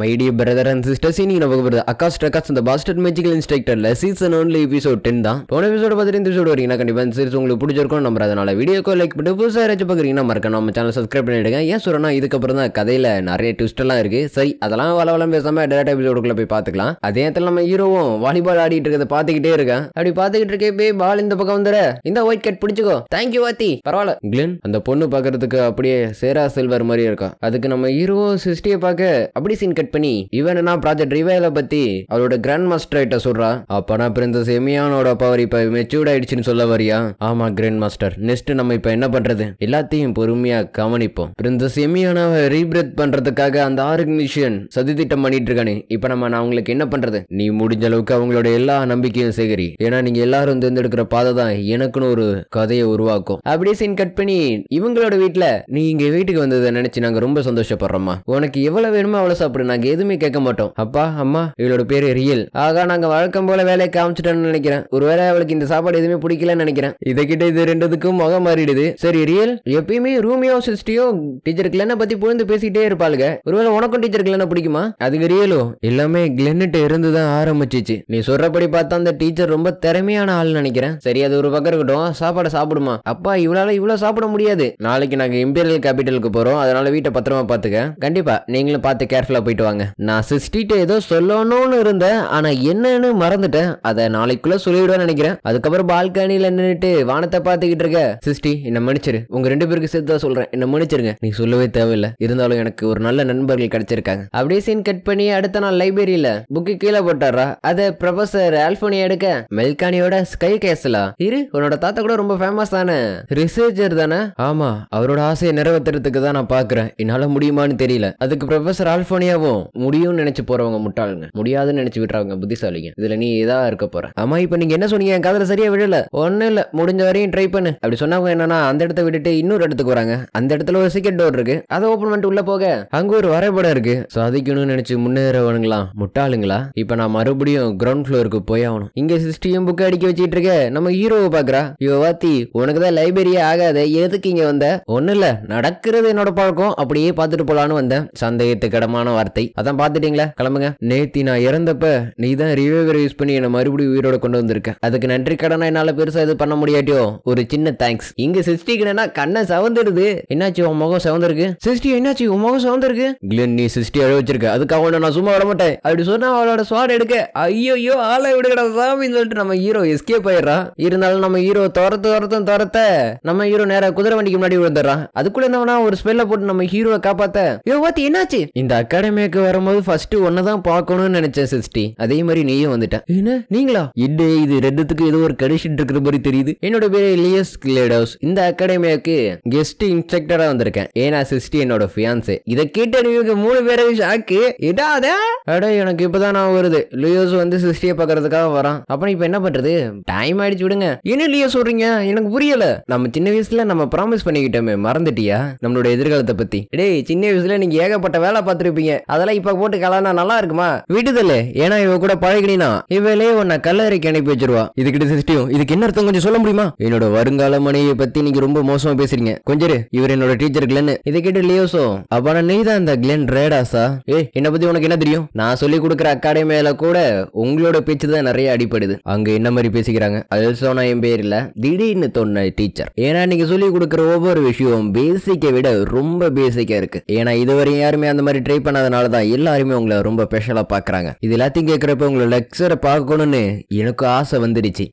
my brother and sister இன்னைக்கு நமக்கு வருது அக்காஸ் ட்ரக்காஸ் இந்த பாஸ்டர் மேஜிக்கல் இன்ஸ்ட்ரக்டரில் சீசன் ஒன்லி எபிசோட் டென் தான் போன எபிசோட பார்த்துட்டு இந்த எபிசோடு வரீங்கன்னா கண்டிப்பாக சீரிஸ் உங்களுக்கு பிடிச்சிருக்கும் நம்பர் அதனால் வீடியோக்கோ லைக் பண்ணிட்டு புதுசாக யாராச்சும் பார்க்குறீங்கன்னா மறக்க நம்ம சேனல் சப்ஸ்கிரைப் பண்ணிவிடுங்க ஏன் சொல்கிறேன்னா இதுக்கப்புறம் தான் கதையில் நிறைய எல்லாம் இருக்கு சரி அதெல்லாம் வள வளம் பேசாமல் டேரக்ட் எபிசோடுக்குள்ளே போய் பார்த்துக்கலாம் அதே இடத்துல நம்ம ஹீரோவும் வாலிபால் ஆடிட்டு இருக்கிறத பார்த்துக்கிட்டே இருக்கேன் அப்படி பாத்துக்கிட்டு இருக்கே போய் பால் இந்த பக்கம் வந்துட இந்த ஒயிட் கட் பிடிச்சிக்கோ தேங்க்யூ வாத்தி பரவாயில்ல கிளின் அந்த பொண்ணு பாக்குறதுக்கு அப்படியே சேரா செல்வர் மாதிரி இருக்கும் அதுக்கு நம்ம ஹீரோவும் சிஸ்டியை பார்க்க அப்படி சீன் கட் பண்ணி இவன் என்ன ப்ராஜெக்ட் ரிவைல பத்தி அவரோட கிராண்ட் மாஸ்டர் கிட்ட சொல்றா அப்பனா பிறந்த செமியானோட பவர் இப்ப மெச்சூர்ட் ஆயிடுச்சுன்னு சொல்ல வரியா ஆமா கிராண்ட் மாஸ்டர் நெக்ஸ்ட் நம்ம இப்ப என்ன பண்றது எல்லாத்தையும் பொறுமையா கவனிப்போம் பிறந்த செமியானாவை ரீபிரத் பண்றதுக்காக அந்த ஆர்கனைசேஷன் திட்டம் பண்ணிட்டு இருக்கானே இப்ப நம்ம நான் அவங்களுக்கு என்ன பண்றது நீ முடிஞ்ச அளவுக்கு அவங்களோட எல்லா நம்பிக்கையும் சேகரி ஏன்னா நீங்க எல்லாரும் தேர்ந்தெடுக்கிற பாதை தான் எனக்குன்னு ஒரு கதையை உருவாக்கும் அப்படியே சீன் கட் பண்ணி இவங்களோட வீட்டுல நீ இங்க வீட்டுக்கு வந்ததை நினைச்சு நாங்க ரொம்ப சந்தோஷப்படுறோம்மா உனக்கு எவ்வளவு வேணுமோ அவ்வளவு சாப்பிடு நாங்கள் எதுவுமே கேட்க மாட்டோம் அப்பா அம்மா இவளோட பேர் ரியல் ஆகா நாங்கள் வழக்கம் போல வேலையை காமிச்சிட்டோம்னு நினைக்கிறேன் ஒருவேளை அவளுக்கு இந்த சாப்பாடு எதுவுமே பிடிக்கலன்னு நினைக்கிறேன் இதை கிட்ட இது ரெண்டுத்துக்கும் முகம் மாறிடுது சரி ரியல் எப்பயுமே ரூமியோ சிஸ்டியோ டீச்சர் கிளென பத்தி புழுந்து பேசிக்கிட்டே இருப்பாளுங்க ஒருவேளை உனக்கும் டீச்சர் கிளென பிடிக்குமா அதுக்கு ரியலோ எல்லாமே கிளென்னுட்டு இருந்து தான் ஆரம்பிச்சிச்சு நீ சொல்றபடி பார்த்தா அந்த டீச்சர் ரொம்ப திறமையான ஆள் நினைக்கிறேன் சரி அது ஒரு பக்கம் இருக்கட்டும் சாப்பாடை சாப்பிடுமா அப்பா இவளால இவ்வளவு சாப்பிட முடியாது நாளைக்கு நாங்கள் இம்பீரியல் கேபிட்டலுக்கு போறோம் அதனால வீட்டை பத்திரமா பாத்துக்க கண்டிப்பா நீங்களும் பார்த்து கேர்ஃபுல்லா போயிட்டு பண்ணிடுவாங்க நான் சிஸ்டிட்டு ஏதோ சொல்லணும்னு இருந்தேன் ஆனா என்னன்னு மறந்துட்டேன் அதை நாளைக்குள்ள சொல்லிவிடுவேன் நினைக்கிறேன் அதுக்கப்புறம் பால்கனியில நின்றுட்டு வானத்தை பார்த்துக்கிட்டு இருக்க சிஸ்டி என்ன மன்னிச்சிரு உங்க ரெண்டு பேருக்கு சேர்த்து சொல்றேன் என்ன மன்னிச்சிருங்க நீ சொல்லவே தேவையில்லை இருந்தாலும் எனக்கு ஒரு நல்ல நண்பர்கள் கிடைச்சிருக்காங்க அப்படியே சீன் கட் பண்ணி அடுத்த நாள் லைப்ரரியில புக்கு கீழே போட்டாரா அதை ப்ரொஃபசர் ஆல்போனி எடுக்க மெல்கானியோட ஸ்கை கேசலா இரு உன்னோட தாத்தா கூட ரொம்ப ஃபேமஸ் தானே ரிசர்ச்சர் தானே ஆமா அவரோட ஆசையை நிறைவேற்றுறதுக்கு தான் நான் பாக்குறேன் என்னால முடியுமான்னு தெரியல அதுக்கு ப்ரொஃபசர் ஆல்போனியாவும் முடியும் முடியும்னு நினைச்சு போறவங்க முட்டாளுங்க முடியாதுன்னு நினைச்சு விட்டுறவங்க புத்திசாலிங்க இதுல நீ இதா இருக்க போற ஆமா இப்ப நீங்க என்ன சொன்னீங்க என் சரியா விழல ஒண்ணு இல்ல முடிஞ்ச வரையும் ட்ரை பண்ணு அப்படி சொன்னவங்க என்னன்னா அந்த இடத்த விட்டுட்டு இன்னொரு இடத்துக்கு வராங்க அந்த இடத்துல ஒரு சீக்கிரம் டோர் இருக்கு அதை ஓபன் பண்ணிட்டு உள்ள போக அங்க ஒரு வரைபடம் இருக்கு சாதிக்கணும்னு நினைச்சு முன்னேறவனுங்களா முட்டாளுங்களா இப்ப நான் மறுபடியும் கிரவுண்ட் ஃப்ளோருக்கு போய் ஆகணும் இங்க சிஸ்டியும் புக் அடிக்க வச்சிட்டு இருக்க நம்ம ஹீரோவை பாக்குறா யுவாத்தி உனக்கு தான் லைப்ரரியே ஆகாத எதுக்கு இங்க வந்த ஒண்ணு இல்ல நடக்கிறது என்னோட பழக்கம் அப்படியே பாத்துட்டு போலான்னு வந்தேன் சந்தேகத்துக்கிடமான வார்த்தை வார்த்தை அதான் பாத்துட்டீங்களா கிளம்புங்க நேத்தி நான் இறந்தப்ப நீ தான் ரிவைவர் யூஸ் பண்ணி என்ன மறுபடியும் உயிரோட கொண்டு வந்திருக்க அதுக்கு நன்றி கடனா என்னால பெருசா இது பண்ண முடியாட்டியோ ஒரு சின்ன தேங்க்ஸ் இங்க சிஸ்டிக்குனா கண்ணை சவந்துடுது என்னாச்சு உன் முகம் சவந்திருக்கு சிஸ்டி என்னாச்சு உன் முகம் சவந்திருக்கு நீ சிஸ்டி அழை வச்சிருக்க அதுக்காக நான் சும்மா வர மாட்டேன் அப்படி சொன்னா அவளோட சுவாட் எடுக்க ஐயோ ஆளை விடுகிற சாமின்னு சொல்லிட்டு நம்ம ஹீரோ எஸ்கேப் ஆயிடுறான் இருந்தாலும் நம்ம ஹீரோ துரத்து துரத்தும் துரத்த நம்ம ஹீரோ நேரம் குதிரை வண்டிக்கு முன்னாடி விழுந்துடுறான் அதுக்குள்ள என்னவனா ஒரு ஸ்பெல்ல போட்டு நம்ம ஹீரோவை காப்பாத்த யோ வாத்தி என்னாச்சு இந்த அகாடமி எனக்கு வரும்போது ஃபர்ஸ்ட் ஒன்னு தான் பார்க்கணும்னு நினைச்சேன் சிஸ்டி அதே மாதிரி நீயும் வந்துட்டேன் என்ன நீங்களா இடே இது ரெண்டுத்துக்கு ஏதோ ஒரு கடிஷன் இருக்கிற மாதிரி தெரியுது என்னோட பேரு லியஸ் கிளேடோஸ் இந்த அகாடமியாக்கு கெஸ்ட் இன்ஸ்ட்ரக்டரா வந்திருக்கேன் ஏன்னா சிஸ்டி என்னோட ஃபியான்ஸு இதை கேட்ட நீங்க மூணு பேரை ஷாக்கு இடாத அட எனக்கு இப்பதான் நான் வருது லியோஸ் வந்து சிஸ்டியை பாக்குறதுக்காக வரான் அப்புறம் இப்ப என்ன பண்றது டைம் ஆயிடுச்சு விடுங்க என்ன லியோ சொல்றீங்க எனக்கு புரியல நம்ம சின்ன வயசுல நம்ம ப்ராமிஸ் பண்ணிக்கிட்டோமே மறந்துட்டியா நம்மளோட எதிர்காலத்தை பத்தி டேய் சின்ன வயசுல நீங்க ஏகப்பட்ட வேலை பார்த்திருப்பீங்க அதெல்லாம் இப்போ போட்டு கலனா நல்லா இருக்குமா விடுதல ஏன்னா இவ கூட பழகினா இவளே உன்னை கல்லறைக்கு அனுப்பி வச்சிருவா இது கிட்ட சிஸ்டியும் இதுக்கு என்ன அர்த்தம் கொஞ்சம் சொல்ல முடியுமா என்னோட வருங்கால மனைவியை பத்தி நீங்க ரொம்ப மோசமா பேசுறீங்க கொஞ்சம் இவர் என்னோட டீச்சர் கிளென் இதை கிட்ட லியோசோ அப்பனா நீ தான் இந்த கிளென் ரேடாஸா ஏ என்ன பத்தி உனக்கு என்ன தெரியும் நான் சொல்லி கொடுக்குற அகாடமியில கூட உங்களோட பேச்சு தான் நிறைய அடிப்படுது அங்க என்ன மாதிரி பேசிக்கிறாங்க அது சொன்ன என் இல்ல திடீர்னு தோண டீச்சர் ஏன்னா நீங்க சொல்லி கொடுக்குற ஒவ்வொரு விஷயம் பேசிக்கை விட ரொம்ப பேசிக்கா இருக்கு ஏன்னா இதுவரை யாருமே அந்த மாதிரி ட்ரை பண்ணாதனால தான் எல்லாருமே உங்களை ரொம்ப ஸ்பெஷலா பாக்குறாங்க இது எல்லாத்தையும் கேக்குறப்ப உங்களை லெக்சரை பார்க்கணும்னு எனக்கு ஆசை வந்துடுச்சு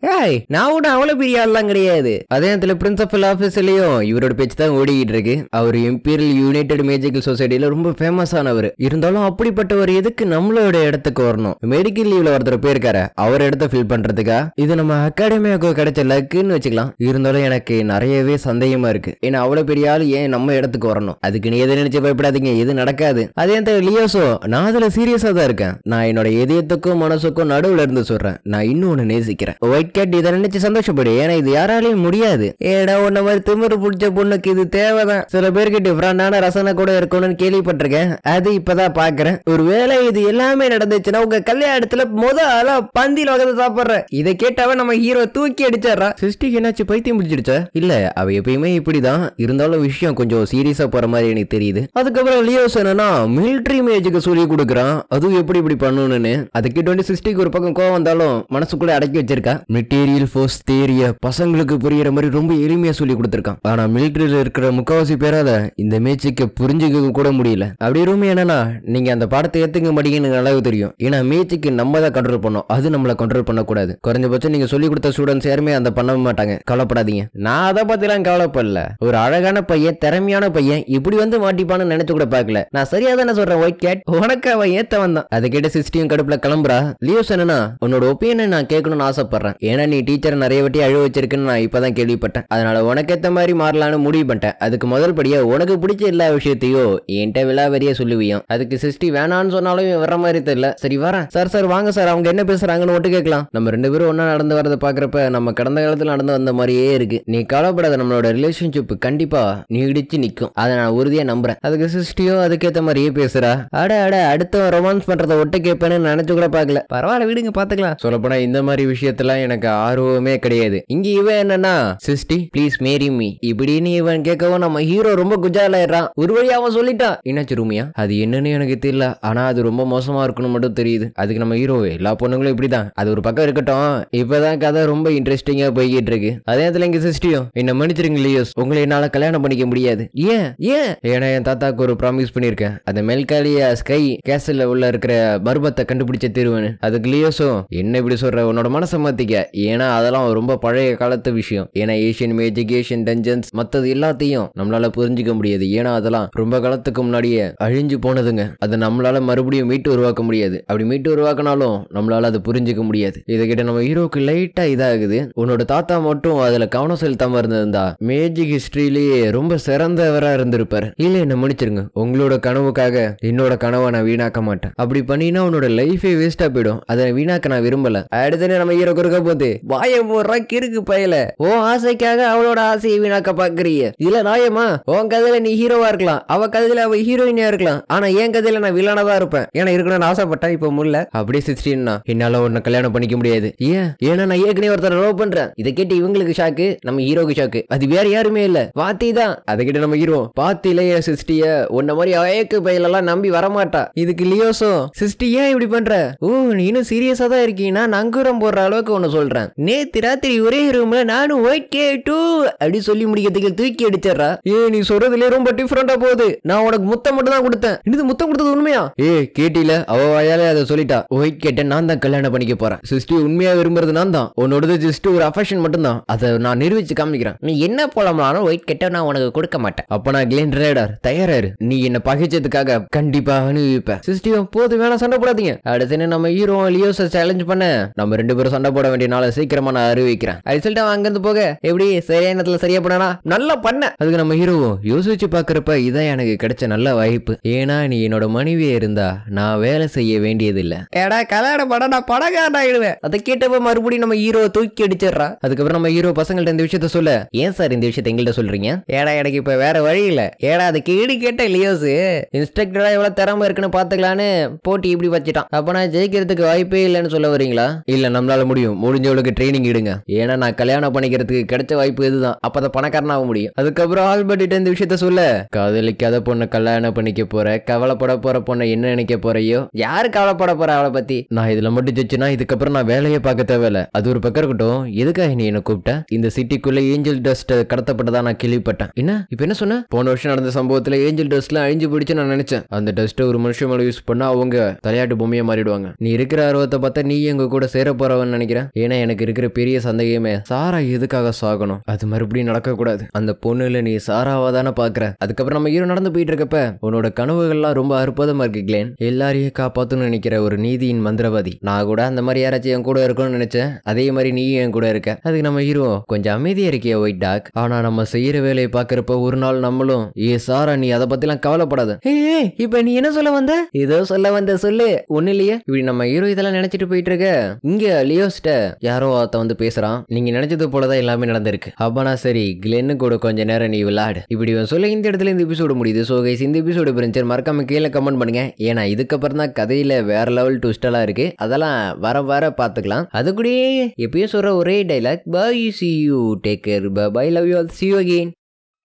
நான் கூட அவ்வளோ பெரிய ஆள்லாம் கிடையாது அதே நேரத்தில் பிரின்சிபல் ஆஃபீஸ்லயும் இவரோட பேச்சு தான் ஓடிக்கிட்டு இருக்கு அவர் இம்பீரியல் யுனைடெட் மேஜிக்கல் சொசைட்டில ரொம்ப ஃபேமஸ் ஆனவர் இருந்தாலும் அப்படிப்பட்டவர் எதுக்கு நம்மளோட இடத்துக்கு வரணும் மெடிக்கல் லீவ்ல ஒருத்தர் போயிருக்காரு அவர் இடத்த ஃபில் பண்றதுக்கா இது நம்ம அகாடமியாக்கு கிடைச்ச லக்குன்னு வச்சுக்கலாம் இருந்தாலும் எனக்கு நிறையவே சந்தேகமா இருக்கு ஏன்னா அவ்வளவு பெரிய ஆள் ஏன் நம்ம இடத்துக்கு வரணும் அதுக்கு நீ எதை நினைச்சு பயப்படாதீங்க எது நடக்காது அதே நேரத்தில் ஐயா நான் அதுல சீரியஸா தான் இருக்கேன் நான் என்னோட இதயத்துக்கும் மனசுக்கும் நடுவுல இருந்து சொல்றேன் நான் இன்னும் ஒண்ணு நேசிக்கிறேன் ஒயிட் கேட் இதை நினைச்சு சந்தோஷப்படு ஏன்னா இது யாராலையும் முடியாது ஏன்னா உன்ன மாதிரி திமிரு பிடிச்ச பொண்ணுக்கு இது தேவைதான் சில பேருக்கு டிஃப்ரெண்டான ரசனை கூட இருக்கணும்னு கேள்விப்பட்டிருக்கேன் அது இப்பதான் பாக்குறேன் ஒருவேளை இது எல்லாமே நடந்துச்சுன்னா உங்க கல்யாணத்துல முத ஆளா பந்தியில் வகை சாப்பிடுற இதை கேட்டாவே நம்ம ஹீரோ தூக்கி அடிச்சாரா சிருஷ்டிக்கு என்னாச்சு பைத்தியம் பிடிச்சிடுச்சா இல்ல அவ எப்பயுமே இப்படிதான் இருந்தாலும் விஷயம் கொஞ்சம் சீரியஸா போற மாதிரி எனக்கு தெரியுது அதுக்கப்புறம் லியோ என்னன்னா மிலிட்ரி மேஜுக்கு சொல்லி கொடுக்குறான் அதுவும் எப்படி இப்படி பண்ணணும்னு அதுக்கு டுவெண்ட்டி சிக்ஸ்டிக்கு ஒரு பக்கம் கோவம் வந்தாலும் மனசுக்குள்ள அடக்கி வச்சிருக்கா மெட்டீரியல் ஃபோர்ஸ் தேரிய பசங்களுக்கு புரியிற மாதிரி ரொம்ப எளிமையா சொல்லி கொடுத்துருக்கான் ஆனா மிலிட்டரியில் இருக்கிற முக்கவாசி பேராத இந்த மேஜிக்க புரிஞ்சுக்க கூட முடியல அப்படி ரூம் என்னன்னா நீங்க அந்த படத்தை ஏத்துக்க மாட்டீங்கன்னு அளவு தெரியும் ஏன்னா மேஜிக்கு நம்ம தான் கண்ட்ரோல் பண்ணோம் அது நம்மளை கண்ட்ரோல் பண்ணக்கூடாது குறைஞ்சபட்சம் நீங்க சொல்லி கொடுத்த ஸ்டூடெண்ட்ஸ் யாருமே அதை பண்ண மாட்டாங்க கவலைப்படாதீங்க நான் அதை பத்திலாம் கவலைப்படல ஒரு அழகான பையன் திறமையான பையன் இப்படி வந்து மாட்டிப்பான்னு நினைச்சு கூட பார்க்கல நான் சரியா தானே சொல்றேன் ஒயிட் கேட் உனக்கு அவன் ஏத்த வந்தான் அதை கேட்ட சிஸ்டியும் கடுப்புல கிளம்புறா லியோஸ் என்னன்னா உன்னோட ஒப்பீனியனை நான் கேட்கணும்னு ஆசைப்படுறேன் ஏன்னா நீ டீச்சர் நிறைய வாட்டி அழுவ வச்சிருக்குன்னு நான் இப்பதான் கேள்விப்பட்டேன் அதனால உனக்கு உனக்கேத்த மாதிரி மாறலான்னு முடிவு பண்ணிட்டேன் அதுக்கு முதல் படியா உனக்கு பிடிச்ச எல்லா விஷயத்தையும் என்கிட்ட விழா விழாவறிய சொல்லுவியும் அதுக்கு சிஸ்டி வேணான்னு சொன்னாலும் வர மாதிரி தெரியல சரி வரேன் சார் சார் வாங்க சார் அவங்க என்ன பேசுறாங்கன்னு ஒட்டு கேட்கலாம் நம்ம ரெண்டு பேரும் ஒன்னா நடந்து வரதை பாக்குறப்ப நம்ம கடந்த காலத்துல நடந்து வந்த மாதிரியே இருக்கு நீ கவலைப்படாத நம்மளோட ரிலேஷன்ஷிப் கண்டிப்பா நீடிச்சு நிற்கும் அதை நான் உறுதியா நம்புறேன் அதுக்கு சிஸ்டியும் அதுக்கேற்ற மாதிரியே பேசுறா அட அட அடுத்தவன் ரொமான்ஸ் பண்றதை ஒட்ட கேட்பேன்னு நினைச்சு கூட பாக்கல பரவாயில்ல விடுங்க பாத்துக்கலாம் சொல்லப்போனா இந்த மாதிரி விஷயத்தெல்லாம் எனக்கு ஆர்வமே கிடையாது இங்க இவன் என்னன்னா சிஸ்டி ப்ளீஸ் மேரி மீ இப்படின்னு இவன் கேட்கவும் நம்ம ஹீரோ ரொம்ப குஜாலாயிடுறான் ஒரு வழியா அவன் சொல்லிட்டான் என்னாச்சு ரூமியா அது என்னன்னு எனக்கு தெரியல ஆனா அது ரொம்ப மோசமா இருக்குன்னு மட்டும் தெரியுது அதுக்கு நம்ம ஹீரோ எல்லா பொண்ணுங்களும் இப்படிதான் அது ஒரு பக்கம் இருக்கட்டும் இப்பதான் கதை ரொம்ப இன்ட்ரெஸ்டிங்கா போய்கிட்டு இருக்கு அதே நேரத்துல எங்க சிஸ்டியும் என்ன மன்னிச்சிருங்க லியோஸ் உங்களை என்னால கல்யாணம் பண்ணிக்க முடியாது ஏன் ஏன் ஏன்னா என் தாத்தாக்கு ஒரு ப்ராமிஸ் பண்ணிருக்கேன் அந்த மெல்காலி பழைய ஸ்கை கேசல்ல உள்ள இருக்கிற மர்மத்தை கண்டுபிடிச்ச தீர்வுன்னு அதுக்கு லியோசோ என்ன இப்படி சொல்ற உன்னோட மனசை மாத்திக்க ஏன்னா அதெல்லாம் ரொம்ப பழைய காலத்து விஷயம் ஏன்னா ஏஷியன் மேஜிக் ஏஷியன் டஞ்சன்ஸ் மத்தது எல்லாத்தையும் நம்மளால புரிஞ்சுக்க முடியாது ஏன்னா அதெல்லாம் ரொம்ப காலத்துக்கு முன்னாடியே அழிஞ்சு போனதுங்க அதை நம்மளால மறுபடியும் மீட்டு உருவாக்க முடியாது அப்படி மீட்டு உருவாக்கினாலும் நம்மளால அதை புரிஞ்சுக்க முடியாது இதுகிட்ட நம்ம ஹீரோக்கு லைட்டா இதாகுது உன்னோட தாத்தா மட்டும் அதுல கவனம் செலுத்தாம இருந்திருந்தா மேஜிக் ஹிஸ்டரியிலேயே ரொம்ப சிறந்தவரா இருந்திருப்பார் இல்ல என்ன மன்னிச்சிருங்க உங்களோட கனவுக்காக இன்னொரு உன்னோட கனவை நான் வீணாக்க மாட்டேன் அப்படி பண்ணினா உன்னோட லைஃபே வேஸ்டா போயிடும் அதை வீணாக்க நான் விரும்பல அடுத்த நம்ம ஹீரோ குறுக்க போது வாய போடுறா கிறுக்கு பயல ஓ ஆசைக்காக அவளோட ஆசையை வீணாக்க பாக்குறீங்க இல்ல நாயமா உன் கதையில நீ ஹீரோவா இருக்கலாம் அவ கதையில அவ ஹீரோயினா இருக்கலாம் ஆனா என் கதையில நான் வில்லனதா இருப்பேன் ஏன்னா இருக்கணும்னு ஆசைப்பட்டேன் இப்ப முடியல அப்படியே சிஸ்டின்னா என்னால உன்ன கல்யாணம் பண்ணிக்க முடியாது ஏன் ஏன்னா நான் ஏற்கனவே ஒருத்தர் ரோ பண்றேன் இதை கேட்டு இவங்களுக்கு ஷாக்கு நம்ம ஹீரோக்கு ஷாக்கு அது வேற யாருமே இல்ல வாத்தி தான் அதை கேட்டு நம்ம ஹீரோ பாத்தில சிஸ்டிய உன்ன மாதிரி அயக்கு பயிலெல்லாம் நம்பி வரமாட்டா இதுக்கு லியோசோ சிஸ்டி ஏன் இப்படி பண்ற ஓ நீ இன்னும் சீரியஸா தான் இருக்கீங்கன்னா நங்குரம் போடுற அளவுக்கு ஒண்ணு சொல்றேன் நேத்து ராத்திரி ஒரே ரூம்ல நானும் ஒயிட் கே டூ அப்படி சொல்லி முடிக்கிறதுக்கு தூக்கி அடிச்சிடறா ஏ நீ சொல்றதுல ரொம்ப டிஃப்ரெண்டா போகுது நான் உனக்கு முத்தம் மட்டும் தான் கொடுத்தேன் இது முத்தம் கொடுத்தது உண்மையா ஏ கேட்டில அவ வாயாலே அதை சொல்லிட்டா ஒயிட் கேட்ட நான் தான் கல்யாணம் பண்ணிக்க போறேன் சிஸ்டி உண்மையா விரும்புறது நான் தான் உன்னோடது ஜஸ்ட் ஒரு மட்டும் தான் அதை நான் நிரூபிச்சு காமிக்கிறேன் நீ என்ன போலாம்னாலும் ஒயிட் கெட்ட நான் உனக்கு கொடுக்க மாட்டேன் அப்ப நான் கிளேன் ரேடார் தயாராரு நீ என்ன பகைச்சதுக்காக கண்டிப்பா கண்டிப்பாக நியூவிப்பேன் சிஸ்டியும் போது வேணா சண்டை போடாதீங்க அடுத்து நம்ம ஹீரோ லியோஸை சேலஞ்ச் பண்ண நம்ம ரெண்டு பேரும் சண்டை போட வேண்டிய நாளை சீக்கிரமா நான் அறிவிக்கிறேன் சொல்லிட்டு அவன் அங்கிருந்து போக எப்படி சரியான இடத்துல சரியா பண்ணனா நல்லா பண்ண அதுக்கு நம்ம ஹீரோவும் யோசிச்சு பாக்குறப்ப இதான் எனக்கு கிடைச்ச நல்ல வாய்ப்பு ஏன்னா நீ என்னோட மனைவியே இருந்தா நான் வேலை செய்ய வேண்டியதில்லை ஏடா கல்யாணம் பண்ண நான் பணக்காரன் ஆயிடுவேன் அதை கேட்டப்ப மறுபடியும் நம்ம ஹீரோ தூக்கி அடிச்சிடுறா அதுக்கப்புறம் நம்ம ஹீரோ பசங்கள்ட்ட இந்த விஷயத்த சொல்ல ஏன் சார் இந்த விஷயத்த எங்கள்கிட்ட சொல்றீங்க ஏடா எனக்கு இப்ப வேற வழி இல்ல ஏடா அதுக்கு ஈடு கேட்ட இல்லையோசு இன்ஸ்ட்ரக்டரா இவனுக்குள்ள திறமை இருக்குன்னு பாத்துக்கலான்னு போட்டி இப்படி வச்சுட்டான் அப்ப நான் ஜெயிக்கிறதுக்கு வாய்ப்பே இல்லைன்னு சொல்ல வரீங்களா இல்லை நம்மளால முடியும் முடிஞ்சவளுக்கு ட்ரைனிங் இடுங்க ஏன்னா நான் கல்யாணம் பண்ணிக்கிறதுக்கு கிடைச்ச வாய்ப்பு இதுதான் அப்போ அதை பணக்காரனாக முடியும் அதுக்கப்புறம் ஆல்பர்ட் இந்த விஷயத்த சொல்ல காதலிக்காத பொண்ணை கல்யாணம் பண்ணிக்க போற கவலைப்பட போற பொண்ணை என்ன நினைக்க போறையோ யாரு கவலைப்பட போற அவளை பத்தி நான் இதுல மட்டும் ஜெயிச்சுன்னா இதுக்கப்புறம் நான் வேலையை பார்க்க தேவையில்ல அது ஒரு பக்கம் இருக்கட்டும் எதுக்காக நீ என்ன கூப்பிட்ட இந்த சிட்டிக்குள்ள ஏஞ்சல் டஸ்ட் கடத்தப்பட்டதா நான் கேள்விப்பட்டேன் என்ன இப்ப என்ன சொன்ன போன வருஷம் நடந்த சம்பவத்துல ஏஞ்சல் டஸ்ட்லாம் அழிஞ்சு பிடிச்சு நான் நினைச்சேன் அந்த டஸ்ட்டை ஒரு மனுஷன் மேலே யூஸ் பண்ணால் அவங்க தலையாட்டு பொம்மையை மாறிடுவாங்க நீ இருக்கிற ஆர்வத்தை பார்த்தா நீ எங்கள் கூட சேர போகிறவன்னு நினைக்கிறேன் ஏன்னா எனக்கு இருக்கிற பெரிய சந்தேகமே சாரா எதுக்காக சாகணும் அது மறுபடியும் நடக்கக்கூடாது அந்த பொண்ணுல நீ சாராவை தானே பார்க்குற அதுக்கப்புறம் நம்ம ஹீரோ நடந்து போயிட்டு இருக்கப்ப உன்னோட கனவுகள்லாம் ரொம்ப அற்புதமாக இருக்கு கிளேன் எல்லாரையும் காப்பாற்றணும்னு நினைக்கிற ஒரு நீதியின் மந்திரவாதி நான் கூட அந்த மாதிரி யாராச்சும் என் கூட இருக்கணும்னு நினச்சேன் அதே மாதிரி நீயும் என் கூட இருக்க அதுக்கு நம்ம ஹீரோ கொஞ்சம் அமைதியாக இருக்கிய ஒயிட் டாக் ஆனால் நம்ம செய்கிற வேலையை பார்க்குறப்ப ஒரு நாள் நம்மளும் ஏ சாரா நீ அதை பற்றிலாம் கவலைப்படாத ஏ இப்போ நீ என்ன சொல்ல வந்த ஏதோ சொல்ல வந்த சொல்லு ஒண்ணு இல்லையே இப்படி நம்ம ஹீரோ இதெல்லாம் நினைச்சிட்டு போயிட்டு இருக்க இங்க லியோஸ்ட யாரோ ஒருத்த வந்து பேசுறான் நீங்க நினைச்சது போலதான் எல்லாமே நடந்திருக்கு அப்பனா சரி கிளென்னு கூட கொஞ்ச நேரம் நீ விளையாடு இப்படி சொல்ல இந்த இடத்துல இந்த எபிசோடு முடியுது ஸோ கைஸ் இந்த எபிசோடு பிரிஞ்சர் மறக்காம கீழே கமெண்ட் பண்ணுங்க ஏன்னா இதுக்கப்புறம் தான் கதையில வேற லெவல் ட்விஸ்டெல்லாம் இருக்கு அதெல்லாம் வர வர பார்த்துக்கலாம் அது கூடயே எப்பயும் சொல்ற ஒரே dialogue bye see you take care bye love you all see you again